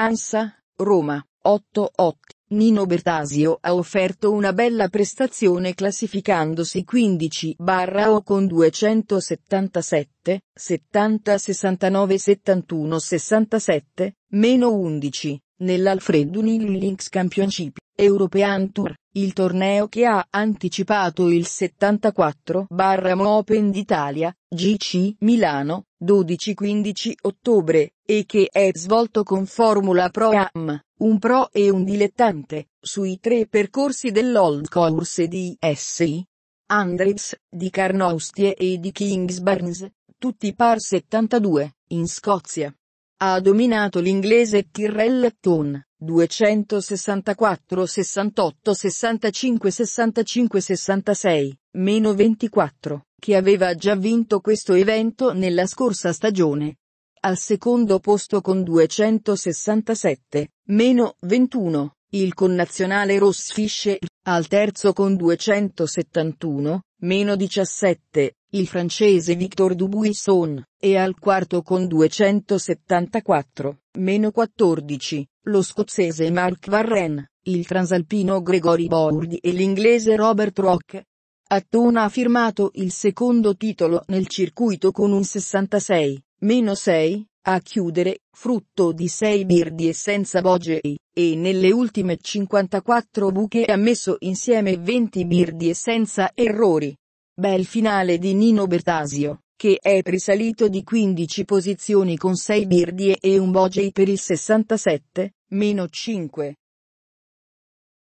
Ansa, Roma, 8-8. Nino Bertasio ha offerto una bella prestazione classificandosi 15-O con 277, 70 69 71 67, meno 11, nell'Alfred Unil Links Championship. European Tour, il torneo che ha anticipato il 74-Mo Open d'Italia, GC Milano, 12-15 ottobre, e che è svolto con Formula Pro Am, un pro e un dilettante, sui tre percorsi dell'Old Course di SI. Andrews, di Carnoustie e di Kings Barnes, tutti par 72, in Scozia. Ha dominato l'inglese Tyrrell Tone 264 68 65 65 66, meno 24, che aveva già vinto questo evento nella scorsa stagione. Al secondo posto con 267, meno 21, il connazionale Ross Fischer, al terzo con 271, meno 17, il francese Victor Dubuisson, e al quarto con 274, meno 14, lo scozzese Mark Varren, il transalpino Gregory Bourdi e l'inglese Robert Rock. Attona ha firmato il secondo titolo nel circuito con un 66, meno 6, a chiudere, frutto di 6 birdi e senza bogey, e nelle ultime 54 buche ha messo insieme 20 birdi e senza errori, Bel finale di Nino Bertasio, che è risalito di 15 posizioni con 6 birdie e un bogey per il 67, meno 5,